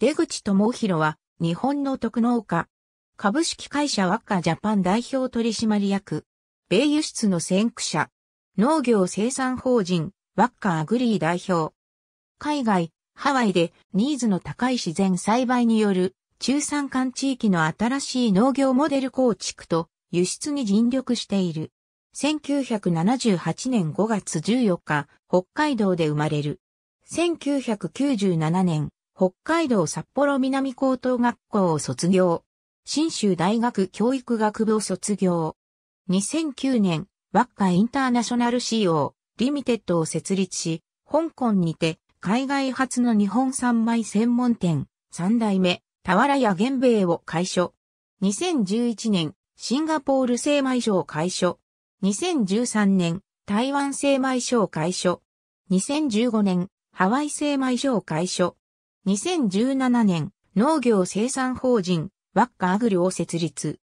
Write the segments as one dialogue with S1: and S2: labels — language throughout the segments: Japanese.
S1: 出口智弘は、日本の特農家、株式会社ワッカジャパン代表取締役、米輸出の先駆者、農業生産法人、ワッカアグリー代表。海外、ハワイでニーズの高い自然栽培による中山間地域の新しい農業モデル構築と輸出に尽力している。1978年5月14日、北海道で生まれる。1997年、北海道札幌南高等学校を卒業。新州大学教育学部を卒業。2009年、ワッカインターナショナル CO、リミテッドを設立し、香港にて、海外初の日本三枚専門店、三代目、俵屋玄米を開所。2011年、シンガポール製米所を開所。2013年、台湾製米所を開所。2015年、ハワイ製米所を開所。2017年、農業生産法人、ワッカアグルを設立。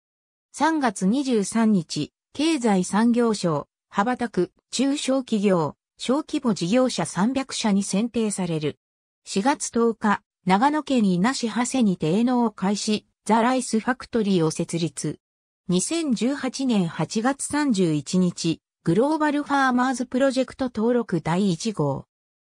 S1: 3月23日、経済産業省、羽ばたく、中小企業、小規模事業者300社に選定される。4月10日、長野県稲市長谷にて農を開始、ザ・ライスファクトリーを設立。2018年8月31日、グローバルファーマーズプロジェクト登録第1号。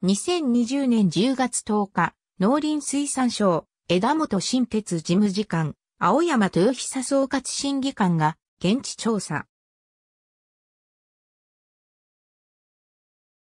S1: 2020年10月10日、農林水産省、枝本新鉄事務次官、青山豊久総括審議官が
S2: 現地調査。